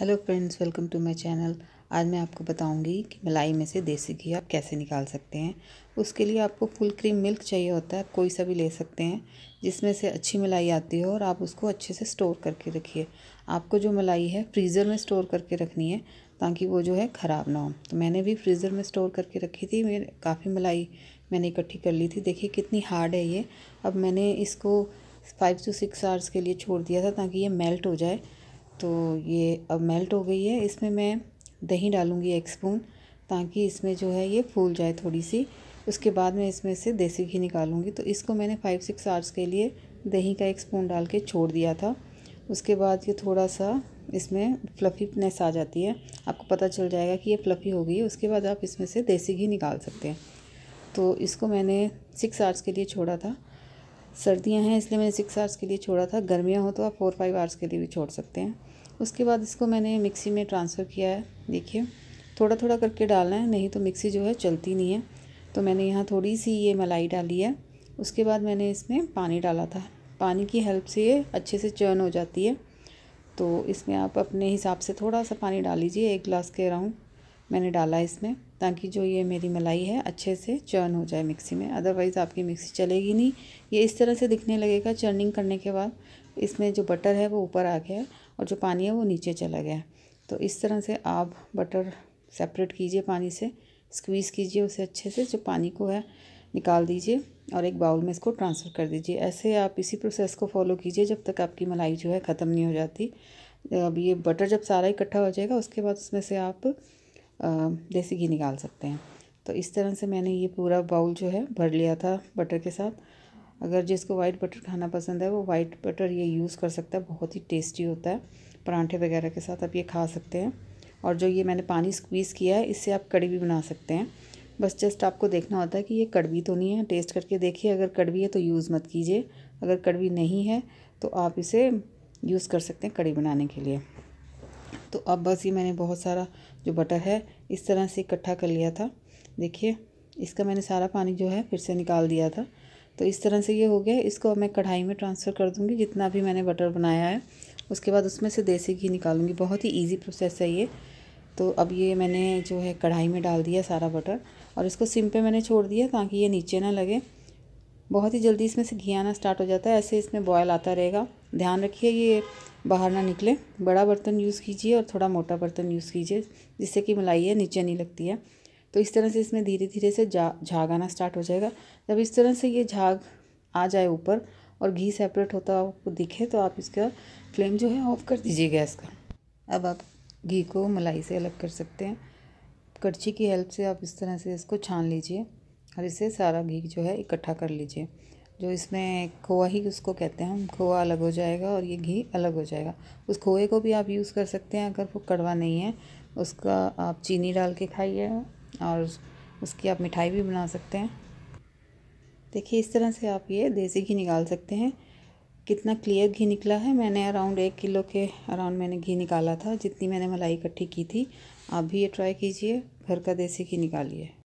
hello friends welcome to my channel आज मैं आपको बताऊंगी कि मलाई में से देसी घी आप कैसे निकाल सकते हैं उसके लिए आपको फुल क्रीम मिल्क चाहिए होता है कोई सा भी ले सकते हैं जिसमें से अच्छी मलाई आती हो और आप उसको अच्छे से स्टोर करके रखिए आपको जो मलाई है फ्रीज़र में स्टोर करके रखनी है ताकि वो जो है ख़राब ना हो तो मैंने भी फ्रीज़र में स्टोर करके रखी थी मेरे काफ़ी मलाई मैंने इकट्ठी कर ली थी देखिए कितनी हार्ड है ये अब मैंने इसको फाइव टू सिक्स आवर्स के लिए छोड़ दिया था ताकि ये मेल्ट हो जाए तो ये अब मेल्ट हो गई है इसमें मैं दही डालूँगी एक स्पून ताकि इसमें जो है ये फूल जाए थोड़ी सी उसके बाद मैं इसमें से देसी घी निकालूंगी तो इसको मैंने फाइव सिक्स आवर्स के लिए दही का एक स्पून डाल के छोड़ दिया था उसके बाद ये थोड़ा सा इसमें फ्लफ़ीनेस आ जाती है आपको पता चल जाएगा कि ये फ्लफ़ी हो गई है उसके बाद आप इसमें से देसी घी निकाल सकते हैं तो इसको मैंने सिक्स आवर्स के लिए छोड़ा था सर्दियां हैं इसलिए मैंने सिक्स आवर्स के लिए छोड़ा था गर्मियां हो तो आप फोर फाइव आवर्स के लिए भी छोड़ सकते हैं उसके बाद इसको मैंने मिक्सी में ट्रांसफ़र किया है देखिए थोड़ा थोड़ा करके डालना है नहीं तो मिक्सी जो है चलती नहीं है तो मैंने यहाँ थोड़ी सी ये मलाई डाली है उसके बाद मैंने इसमें पानी डाला था पानी की हेल्प से ये अच्छे से चर्न हो जाती है तो इसमें आप अपने हिसाब से थोड़ा सा पानी डाल लीजिए एक ग्लास के अराउंड मैंने डाला इसमें ताकि जो ये मेरी मलाई है अच्छे से चर्न हो जाए मिक्सी में अदरवाइज़ आपकी मिक्सी चलेगी नहीं ये इस तरह से दिखने लगेगा चर्निंग करने के बाद इसमें जो बटर है वो ऊपर आ गया और जो पानी है वो नीचे चला गया तो इस तरह से आप बटर सेपरेट कीजिए पानी से स्क्वीज़ कीजिए उसे अच्छे से जो पानी को है निकाल दीजिए और एक बाउल में इसको ट्रांसफ़र कर दीजिए ऐसे आप इसी प्रोसेस को फॉलो कीजिए जब तक आपकी मलाई जो है ख़त्म नहीं हो जाती अब ये बटर जब सारा इकट्ठा हो जाएगा उसके बाद उसमें से आप देसी घी निकाल सकते हैं तो इस तरह से मैंने ये पूरा बाउल जो है भर लिया था बटर के साथ अगर जिसको वाइट बटर खाना पसंद है वो वाइट बटर ये यूज़ कर सकता है बहुत ही टेस्टी होता है परांठे वगैरह के साथ आप ये खा सकते हैं और जो ये मैंने पानी स्क्वीज़ किया है इससे आप कड़ी भी बना सकते हैं बस जस्ट आपको देखना होता है कि ये कड़वी तो नहीं है टेस्ट करके देखिए अगर कड़वी है तो यूज़ मत कीजिए अगर कड़वी नहीं है तो आप इसे यूज़ कर सकते हैं कड़ी बनाने के लिए तो अब बस ये मैंने बहुत सारा जो बटर है इस तरह से इकट्ठा कर लिया था देखिए इसका मैंने सारा पानी जो है फिर से निकाल दिया था तो इस तरह से ये हो गया इसको मैं कढ़ाई में ट्रांसफ़र कर दूँगी जितना भी मैंने बटर बनाया है उसके बाद उसमें से देसी घी निकालूंगी बहुत ही ईजी प्रोसेस है ये तो अब ये मैंने जो है कढ़ाई में डाल दिया सारा बटर और इसको सिम पे मैंने छोड़ दिया ताकि ये नीचे ना लगे बहुत ही जल्दी इसमें से घी आना स्टार्ट हो जाता है ऐसे इसमें बॉयल आता रहेगा ध्यान रखिए ये बाहर ना निकले बड़ा बर्तन यूज़ कीजिए और थोड़ा मोटा बर्तन यूज़ कीजिए जिससे कि मलाई है नीचे नहीं लगती है तो इस तरह से इसमें धीरे धीरे से जा झाग आना स्टार्ट हो जाएगा जब इस तरह से ये झाग आ जाए ऊपर और घी सेपरेट होता है आपको दिखे तो आप इसका फ्लेम जो है ऑफ कर दीजिए गैस का अब आप घी को मलाई से अलग कर सकते हैं कड़छी की हेल्प से आप इस तरह से इसको छान लीजिए और इसे सारा घी जो है इकट्ठा कर लीजिए जो इसमें खोआ ही उसको कहते हैं हम खोआ अलग हो जाएगा और ये घी अलग हो जाएगा उस खोए को भी आप यूज़ कर सकते हैं अगर वो कड़वा नहीं है उसका आप चीनी डाल के खाइए और उसकी आप मिठाई भी बना सकते हैं देखिए इस तरह से आप ये देसी घी निकाल सकते हैं कितना क्लियर घी निकला है मैंने अराउंड एक किलो के अराउंड मैंने घी निकाला था जितनी मैंने मलाई इकट्ठी की थी आप भी ये ट्राई कीजिए घर का देसी घी निकालिए